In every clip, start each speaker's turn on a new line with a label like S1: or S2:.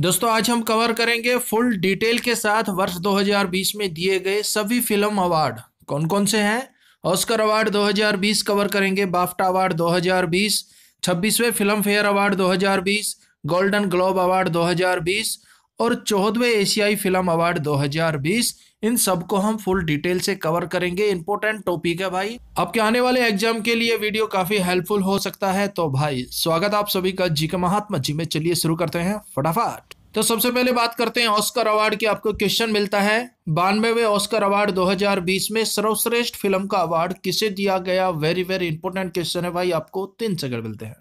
S1: दोस्तों आज हम कवर करेंगे फुल डिटेल के साथ वर्ष 2020 में दिए गए सभी फिल्म अवार्ड कौन कौन से हैं ऑस्कर अवार्ड 2020 कवर करेंगे बाफ्टा अवार्ड 2020 26वें Filmfare award 2020 Golden Globe award 2020 और चौदहवें एशियाई फिल्म अवार्ड 2020 इन सबको हम फुल डिटेल से कवर करेंगे इंपॉर्टेंट टॉपिक है भाई आपके आने वाले एग्जाम के लिए वीडियो काफी हेल्पफुल हो सकता है तो भाई स्वागत आप सभी का जी का महात्मा जी में चलिए शुरू करते हैं फटाफट तो सबसे पहले बात करते हैं ऑस्कर अवार्ड की आपको क्वेश्चन मिलता है बानवेवे ऑस्कर अवार्ड 2020 में सर्वश्रेष्ठ फिल्म का अवार्ड किसे दिया गया वेरी वेरी इंपोर्टेंट क्वेश्चन है भाई आपको तीन सेकंड मिलते हैं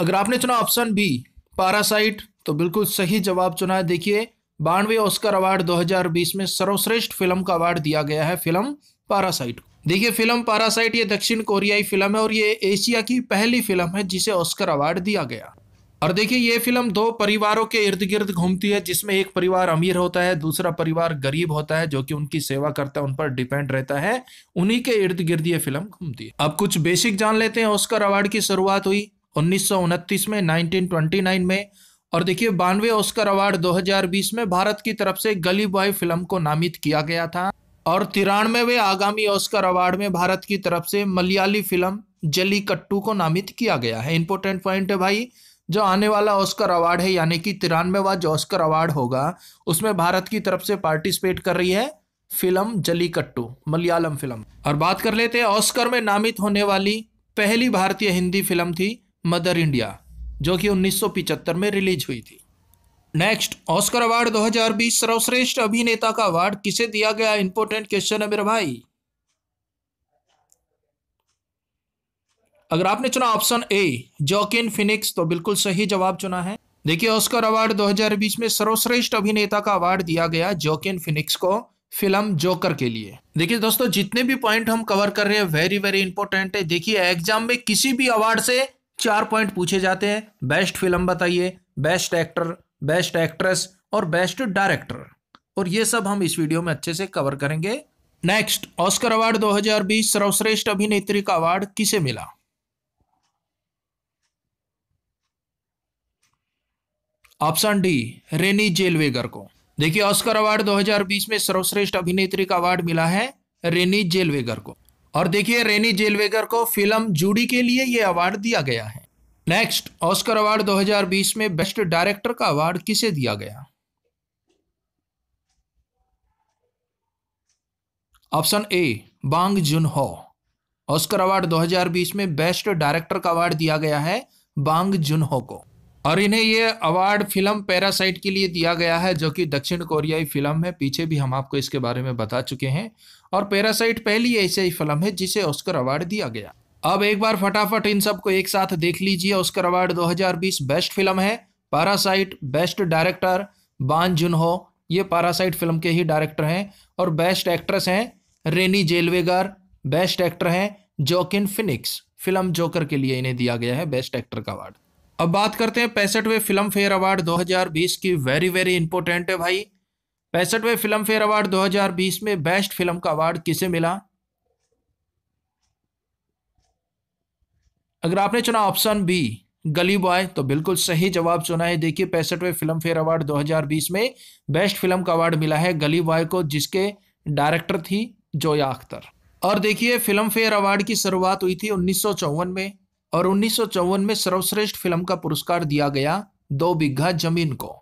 S1: अगर आपने चुना ऑप्शन बी पारासाइट तो बिल्कुल सही जवाब चुना है देखिए बानवे ऑस्कर अवार्ड 2020 में सर्वश्रेष्ठ फिल्म का अवार्ड दिया गया है फिल्म पारासाइट देखिए फिल्म पारासाइट ये दक्षिण कोरियाई फिल्म है और ये एशिया की पहली फिल्म है जिसे ऑस्कर अवार्ड दिया गया और देखिए ये फिल्म दो परिवारों के इर्द गिर्द घूमती है जिसमें एक परिवार अमीर होता है दूसरा परिवार गरीब होता है जो कि उनकी सेवा करता है उन पर डिपेंड रहता है उन्हीं के इर्द गिर्द ये फिल्म घूमती है अब कुछ बेसिक जान लेते हैं ऑस्कर अवार्ड की शुरुआत हुई उन्नीस में 1929 में और देखिए बानवे ऑस्कर अवार्ड 2020 में भारत की तरफ से गली बॉय फिल्म को नामित किया गया था और वे आगामी ऑस्कर अवार्ड में भारत की तरफ से मलयाली फिल्म जली कट्टू को नामित किया गया है इंपोर्टेंट पॉइंट है भाई जो आने वाला ऑस्कर अवार्ड है यानी कि तिरानवेवा जो ऑस्कर अवार्ड होगा उसमें भारत की तरफ से पार्टिसिपेट कर रही है फिल्म जली कट्टू मलयालम फिल्म और बात कर लेते हैं ऑस्कर में नामित होने वाली पहली भारतीय हिंदी फिल्म थी मदर इंडिया जो कि 1975 में रिलीज हुई थी नेक्स्ट ऑस्कर अवार्ड 2020 सर्वश्रेष्ठ अभिनेता का अवार्ड किसे दिया गया इंपोर्टेंट क्वेश्चन है मेरे भाई अगर आपने चुना ऑप्शन ए जॉकिन फिनिक्स तो बिल्कुल सही जवाब चुना है देखिए ऑस्कर अवार्ड 2020 में सर्वश्रेष्ठ अभिनेता का अवार्ड दिया गया जॉकिन फिनिक्स को फिल्म जोकर के लिए देखिए दोस्तों जितने भी पॉइंट हम कवर कर रहे हैं वेरी वेरी इंपॉर्टेंट है देखिए एग्जाम में किसी भी अवार्ड से चार पॉइंट पूछे जाते हैं बेस्ट फिल्म बताइए बेस्ट एक्टर बेस्ट एक्ट्रेस और बेस्ट डायरेक्टर और ये सब हम इस वीडियो में अच्छे से कवर करेंगे नेक्स्ट ऑस्कर अवार्ड 2020 सर्वश्रेष्ठ अभिनेत्री का अवार्ड किसे मिला ऑप्शन डी रेनी जेलवेगर को देखिए ऑस्कर अवार्ड 2020 में सर्वश्रेष्ठ अभिनेत्री का अवार्ड मिला है रेनी जेलवेगर को और देखिए रेनी जेलवेगर को फिल्म जूडी के लिए ये अवार्ड दिया गया है नेक्स्ट ऑस्कर अवार्ड 2020 में बेस्ट डायरेक्टर का अवार्ड किसे दिया गया ऑप्शन ए बांग जुन हो ऑस्कर अवार्ड 2020 में बेस्ट डायरेक्टर का अवार्ड दिया गया है बांग जुन हो को और इन्हें ये अवार्ड फिल्म पैरासाइट के लिए दिया गया है जो कि दक्षिण कोरियाई फिल्म है पीछे भी हम आपको इसके बारे में बता चुके हैं और पैरासाइट पहली ऐसी ही फिल्म है जिसे ऑस्कर अवार्ड दिया गया अब एक बार फटाफट इन सबको एक साथ देख लीजिए ऑस्कर अवार्ड 2020 बेस्ट फिल्म है Parasite best director Bong Joonho ये पैरासाइट फिल्म के ही डायरेक्टर हैं और बेस्ट एक्ट्रेस हैं रेनी जेलवेगर बेस्ट एक्टर हैं जोकिन फिनिक्स फिल्म जोकर के लिए इन्हें दिया गया है बेस्ट एक्टर का अवार्ड अब बात करते हैं पैंसठवें फिल्म फेयर अवार्ड 2020 की वेरी वेरी इंपॉर्टेंट है भाई पैंसठवें फिल्म फेयर अवार्ड 2020 में बेस्ट फिल्म का अवार्ड किसे मिला अगर आपने चुना ऑप्शन बी गली बॉय तो बिल्कुल सही जवाब चुना है देखिए पैंसठवें फिल्म फेयर अवार्ड 2020 में बेस्ट फिल्म का अवार्ड मिला है गली बॉय को जिसके डायरेक्टर थी जोया अख्तर और देखिए फिल्म फेयर अवार्ड की शुरुआत हुई थी उन्नीस में और उन्नीस में सर्वश्रेष्ठ फिल्म का पुरस्कार दिया गया दो बिघा जमीन को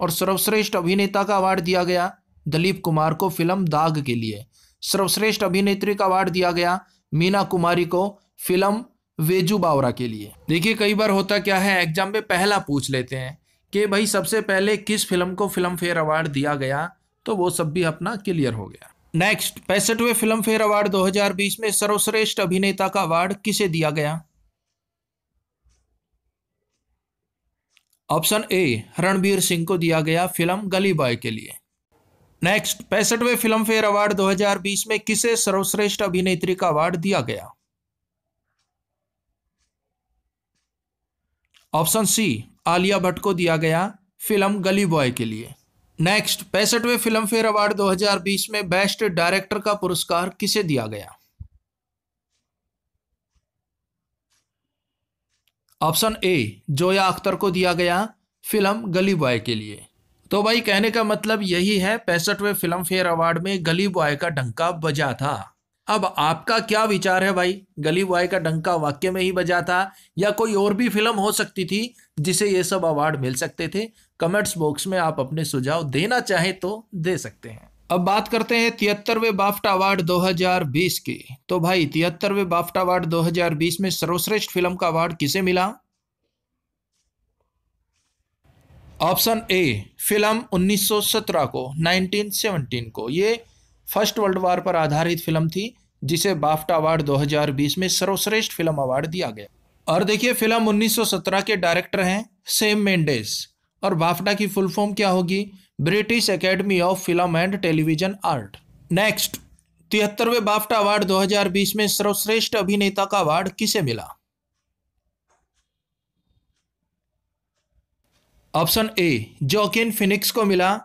S1: और सर्वश्रेष्ठ अभिनेता का अवार्ड दिया गया दिलीप कुमार को फिल्म दाग के लिए सर्वश्रेष्ठ अभिनेत्री का अवार्ड दिया गया मीना कुमारी को फिल्म वेजू बावरा के लिए देखिए कई बार होता क्या है एग्जाम में पहला पूछ लेते हैं कि भाई सबसे पहले किस फिल्म को फिल्म फेयर अवार्ड दिया गया तो वो सब भी अपना क्लियर हो गया नेक्स्ट पैंसठवें फिल्म फेयर अवार्ड 2020 में सर्वश्रेष्ठ अभिनेता का अवार्ड किसे दिया गया ऑप्शन ए रणबीर सिंह को दिया गया फिल्म गली बॉय के लिए नेक्स्ट पैंसठवें फिल्म फेयर अवार्ड 2020 में किसे सर्वश्रेष्ठ अभिनेत्री का अवार्ड दिया गया ऑप्शन सी आलिया भट्ट को दिया गया फिल्म गली बॉय के लिए नेक्स्ट पैंसठवें फिल्म फेयर अवार्ड 2020 में बेस्ट डायरेक्टर का पुरस्कार किसे दिया गया ऑप्शन ए जोया अख्तर को दिया गया फिल्म गली बॉय के लिए तो भाई कहने का मतलब यही है पैंसठवें फिल्म फेयर अवार्ड में गली बॉय का डंका बजा था अब आपका क्या विचार है भाई गली बॉय का डंका वाक्य में ही बजा था या कोई और भी फिल्म हो सकती थी जिसे ये सब अवार्ड मिल सकते थे कमेंट्स बॉक्स में आप अपने सुझाव देना चाहें तो दे सकते हैं अब बात करते हैं तिहत्तरवें बाफ्टा अवार्ड 2020 की तो भाई तिहत्तरवें बाफ्टा अवार्ड 2020 में सर्वश्रेष्ठ फिल्म का अवार्ड किसे मिला ऑप्शन ए फिल्म 1917 को 1917 को ये फर्स्ट वर्ल्ड वार पर आधारित फिल्म थी जिसे बाफ्टा अवार्ड 2020 में सर्वश्रेष्ठ फिल्म अवार्ड दिया गया और देखिए फिल्म 1917 के डायरेक्टर हैं सेम मेंडेस और बाफ्टा की फुल फॉर्म क्या होगी British Academy of Film and Television Art next तिहत्तरवें बाफ्टा अवार्ड 2020 में सर्वश्रेष्ठ अभिनेता का अवार्ड किसे मिला ऑप्शन ए जोकिन फिनिक्स को मिला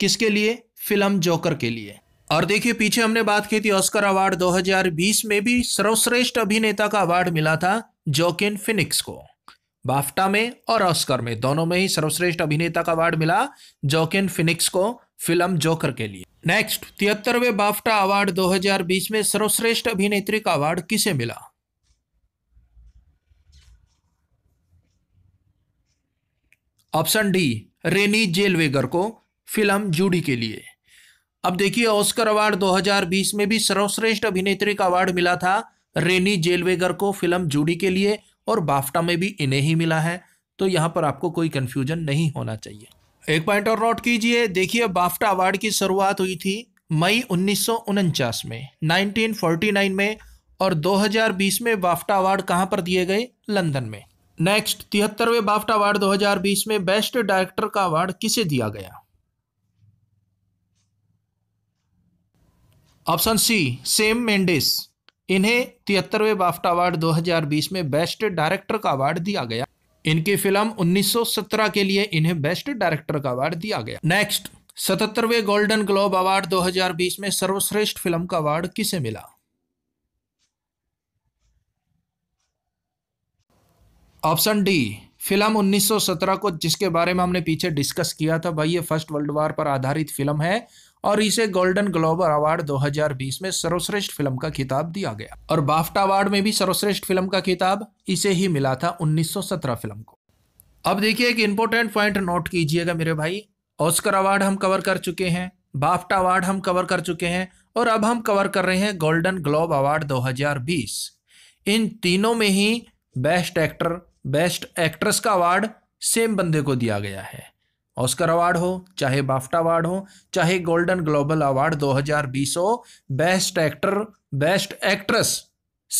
S1: किसके लिए फिल्म जोकर के लिए और देखिए पीछे हमने बात की थी ऑस्कर अवार्ड 2020 में भी सर्वश्रेष्ठ अभिनेता का अवार्ड मिला था जोकिन फिनिक्स को बाफ्टा में और ऑस्कर में दोनों में ही सर्वश्रेष्ठ अभिनेता का अवार्ड मिला जॉकिन फिनिक्स को फिल्म जोकर के लिए नेक्स्ट तिहत्तरवे बाफ्टा अवार्ड 2020 में सर्वश्रेष्ठ अभिनेत्री का अवार्ड किसे मिला ऑप्शन डी रेनी जेलवेगर को फिल्म जूडी के लिए अब देखिए ऑस्कर अवार्ड 2020 में भी सर्वश्रेष्ठ अभिनेत्री का अवार्ड मिला था रेनी जेलवेगर को फिल्म जूडी के लिए और बाफ्टा में भी इन्हें ही मिला है तो यहाँ पर आपको कोई कन्फ्यूजन नहीं होना चाहिए एक पॉइंट और नोट कीजिए देखिए बाफ्टा अवार्ड की शुरुआत हुई थी मई उन्नीस में 1949 में और 2020 में बाफ्टा अवार्ड कहाँ पर दिए गए लंदन में नेक्स्ट तिहत्तरवें बाफ्टा अवार्ड 2020 में बेस्ट डायरेक्टर का अवार्ड किसे दिया गया ऑप्शन सी सेम मेंडिस इन्हें तिहत्तरवें बाफ्टा अवार्ड 2020 में बेस्ट डायरेक्टर का अवार्ड दिया गया इनकी फिल्म 1917 के लिए इन्हें बेस्ट डायरेक्टर का अवार्ड दिया गया नेक्स्ट सतहत्तरवे गोल्डन ग्लोब अवार्ड 2020 में सर्वश्रेष्ठ फिल्म का अवार्ड किसे मिला ऑप्शन डी फिल्म 1917 को जिसके बारे में हमने पीछे डिस्कस किया था भाई ये फर्स्ट वर्ल्ड वार पर आधारित फिल्म है और इसे गोल्डन ग्लोबर अवार्ड 2020 में सर्वश्रेष्ठ फिल्म का खिताब दिया गया और बाफ्टा अवार्ड में भी सर्वश्रेष्ठ फिल्म का खिताब इसे ही मिला था 1917 फिल्म को अब देखिए एक इंपॉर्टेंट पॉइंट नोट कीजिएगा मेरे भाई ऑस्कर अवार्ड हम कवर कर चुके हैं बाफ्टा अवार्ड हम कवर कर चुके हैं और अब हम कवर कर रहे हैं गोल्डन ग्लोब अवार्ड 2020 इन तीनों में ही बेस्ट एक्टर बेस्ट एक्ट्रेस का अवार्ड सेम बंदे को दिया गया है ऑस्कर अवार्ड हो चाहे बाफ्टा अवार्ड हो चाहे गोल्डन ग्लोबल अवार्ड 2020 हो best actor best actress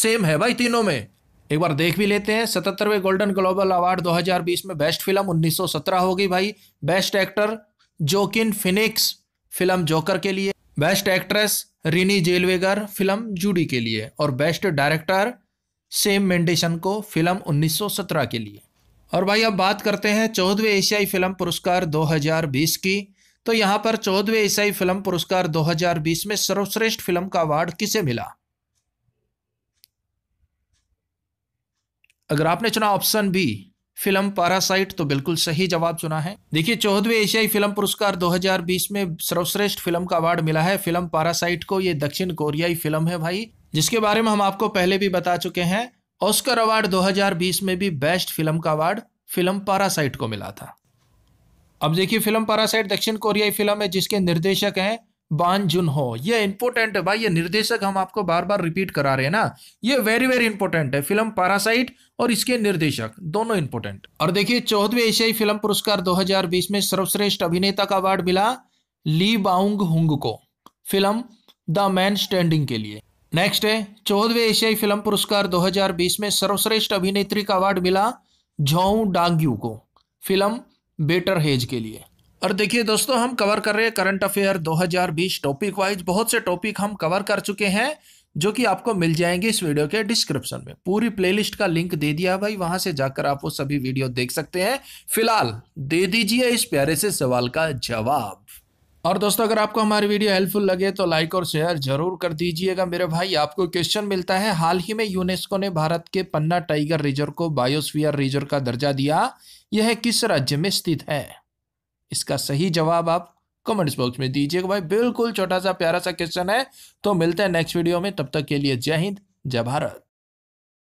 S1: same है भाई तीनों में एक बार देख भी लेते हैं सतहत्तरवें गोल्डन ग्लोबल अवार्ड 2020 में बेस्ट फिल्म 1917 होगी भाई best actor Joaquin Phoenix film Joker के लिए best actress Renee Zellweger film Judy के लिए और बेस्ट डायरेक्टर सेम मेंडेशन को फिल्म 1917 के लिए और भाई अब बात करते हैं चौदहवें एशियाई फिल्म पुरस्कार 2020 की तो यहाँ पर चौदहवें एशियाई फिल्म पुरस्कार 2020 में सर्वश्रेष्ठ फिल्म का अवार्ड किसे मिला अगर आपने चुना ऑप्शन बी फिल्म पारासाइट तो बिल्कुल सही जवाब चुना है देखिए चौदहवें एशियाई फिल्म पुरस्कार 2020 में सर्वश्रेष्ठ फिल्म का अवार्ड मिला है फिल्म पारासाइट को ये दक्षिण कोरियाई फिल्म है भाई जिसके बारे में हम आपको पहले भी बता चुके हैं ऑस्कर अवार्ड 2020 में भी बेस्ट फिल्म का अवार्ड फिल्म पारासाइट को मिला था अब देखिए फिल्म पारासाइट दक्षिण कोरियाई फिल्म है जिसके निर्देशक हैं बान जुन हो यह इंपोर्टेंट है भाई ये निर्देशक हम आपको बार बार रिपीट करा रहे हैं ना ये वेरी वेरी इंपोर्टेंट है फिल्म पारासाइट और इसके निर्देशक दोनों इंपोर्टेंट और देखिए चौदहवें एशियाई फिल्म पुरस्कार 2020 में सर्वश्रेष्ठ अभिनेता का अवार्ड मिला ली बाउंग हुंग को फिल्म द मैन स्टैंडिंग के लिए नेक्स्ट है चौदहवें एशियाई फिल्म पुरस्कार 2020 में सर्वश्रेष्ठ अभिनेत्री का अवार्ड मिला झोंग डांग्यू को फिल्म बेटर हेज के लिए और देखिए दोस्तों हम कवर कर रहे हैं करंट अफेयर 2020 टॉपिक वाइज बहुत से टॉपिक हम कवर कर चुके हैं जो कि आपको मिल जाएंगे इस वीडियो के डिस्क्रिप्शन में पूरी प्लेलिस्ट का लिंक दे दिया भाई वहां से जाकर आप वो सभी वीडियो देख सकते हैं फिलहाल दे दीजिए इस प्यारे से सवाल का जवाब और दोस्तों अगर आपको हमारी वीडियो हेल्पफुल लगे तो लाइक और शेयर जरूर कर दीजिएगा मेरे भाई आपको क्वेश्चन मिलता है हाल ही में यूनेस्को ने भारत के पन्ना टाइगर रिजर्व को बायोस्फीयर रिजर्व का दर्जा दिया यह किस राज्य में स्थित है इसका सही जवाब आप कमेंट्स बॉक्स में दीजिएगा भाई बिल्कुल छोटा सा प्यारा सा क्वेश्चन है तो मिलते हैं नेक्स्ट वीडियो में तब तक के लिए जय हिंद जय भारत